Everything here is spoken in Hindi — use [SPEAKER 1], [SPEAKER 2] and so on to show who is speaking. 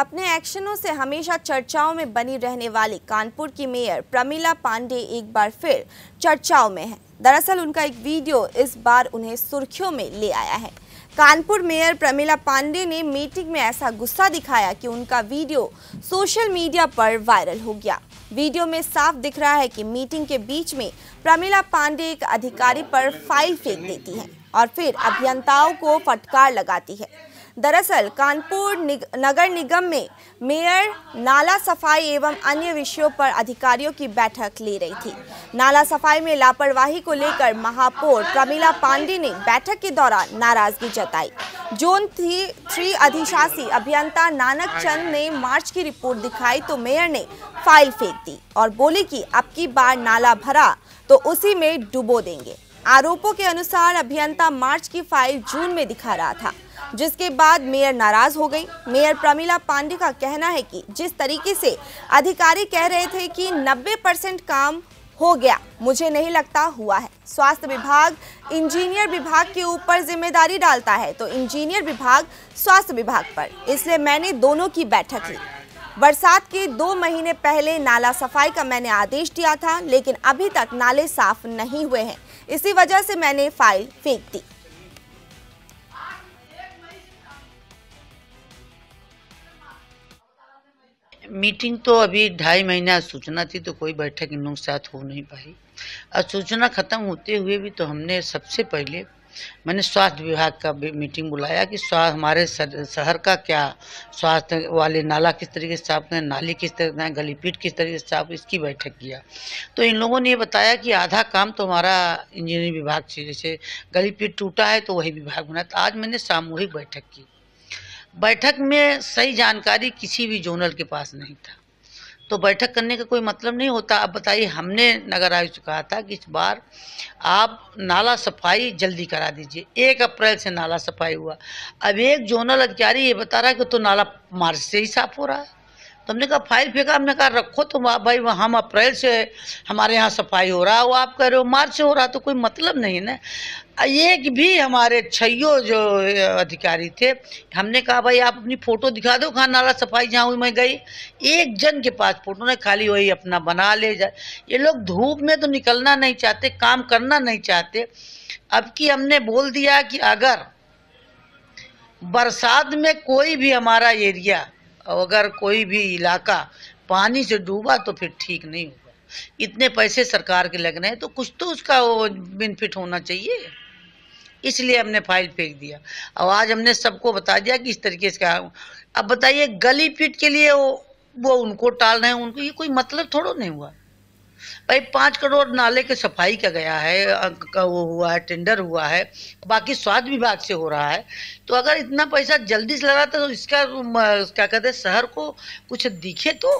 [SPEAKER 1] अपने एक्शनों से हमेशा चर्चाओं में बनी रहने वाली कानपुर की मेयर प्रमिला पांडे एक बार फिर चर्चाओं में हैं। दरअसल उनका एक वीडियो इस बार उन्हें सुर्खियों में ले आया है कानपुर मेयर प्रमिला पांडे ने मीटिंग में ऐसा गुस्सा दिखाया कि उनका वीडियो सोशल मीडिया पर वायरल हो गया वीडियो में साफ दिख रहा है कि मीटिंग के बीच में प्रमिला पांडे एक अधिकारी पर फाइल फेंक देती हैं और फिर अभियंताओं को फटकार लगाती है दरअसल कानपुर निग, नगर निगम में मेयर नाला सफाई एवं अन्य विषयों पर अधिकारियों की बैठक ले रही थी नाला सफाई में लापरवाही को लेकर महापौर प्रमिला पांडे ने बैठक के दौरान नाराजगी जताई जोन थ्री थ्री अधिशासी अभियंता नानक चंद ने मार्च की रिपोर्ट दिखाई तो मेयर ने फाइल फेंक दी और बोली कि अब की बार नाला भरा तो उसी में डुबो देंगे आरोपों के अनुसार अभियंता मार्च की फाइल जून में दिखा रहा था जिसके बाद मेयर नाराज हो गई मेयर प्रमिला पांडे का कहना है कि जिस तरीके से अधिकारी कह रहे थे कि 90 परसेंट काम हो गया मुझे नहीं लगता हुआ है स्वास्थ्य विभाग इंजीनियर विभाग के ऊपर जिम्मेदारी डालता है तो इंजीनियर विभाग स्वास्थ्य विभाग पर इसलिए मैंने दोनों की बैठक ली बरसात के दो महीने पहले नाला सफाई का मैंने आदेश दिया था लेकिन अभी तक नाले साफ नहीं हुए हैं इसी वजह से मैंने फाइल फेंक दी
[SPEAKER 2] मीटिंग तो अभी ढाई महीना सूचना थी तो कोई बैठक इन लोगों के साथ हो नहीं पाई और सूचना ख़त्म होते हुए भी तो हमने सबसे पहले मैंने स्वास्थ्य विभाग का भी मीटिंग बुलाया कि स्वास्थ्य हमारे शहर का क्या स्वास्थ्य वाले नाला किस तरीके से साफ करें नाली किस तरह गली पीट किस तरीके से साफ इसकी बैठक किया तो इन लोगों ने ये बताया कि आधा काम तो हमारा इंजीनियरिंग विभाग से जैसे पीट टूटा है तो वही विभाग बना तो आज मैंने सामूहिक बैठक की बैठक में सही जानकारी किसी भी जोनल के पास नहीं था तो बैठक करने का कोई मतलब नहीं होता अब बताइए हमने नगर आयुक्त से कहा था कि इस बार आप नाला सफाई जल्दी करा दीजिए एक अप्रैल से नाला सफाई हुआ अब एक जोनल अधिकारी ये बता रहा है कि तो नाला मार्च से ही साफ हो रहा है तो हमने कहा फाइल फेंका हमने कहा रखो तो भाई हम अप्रैल से हमारे यहाँ सफाई हो रहा है वो आप कह रहे हो मार्च से हो रहा तो कोई मतलब नहीं ना एक भी हमारे छैयों जो अधिकारी थे हमने कहा भाई आप अपनी फ़ोटो दिखा दो खान नाला सफाई जहाँ हुई मैं गई एक जन के पास फ़ोटो ने खाली वही अपना बना ले जाए ये लोग धूप में तो निकलना नहीं चाहते काम करना नहीं चाहते अब कि हमने बोल दिया कि अगर बरसात में कोई भी हमारा एरिया और अगर कोई भी इलाका पानी से डूबा तो फिर ठीक नहीं होगा इतने पैसे सरकार के लग रहे हैं तो कुछ तो उसका वो बेनिफिट होना चाहिए इसलिए हमने फाइल फेंक दिया और आज हमने सबको बता दिया कि इस तरीके से अब बताइए गली फिट के लिए वो वो उनको टाल रहे हैं उनको ये कोई मतलब थोड़ा नहीं हुआ भाई पाँच करोड़ नाले के सफाई का गया है का वो हुआ है टेंडर हुआ है बाकी स्वास्थ्य विभाग से हो रहा है तो अगर इतना पैसा जल्दी से लगाते तो इसका क्या कहते हैं शहर को कुछ दिखे तो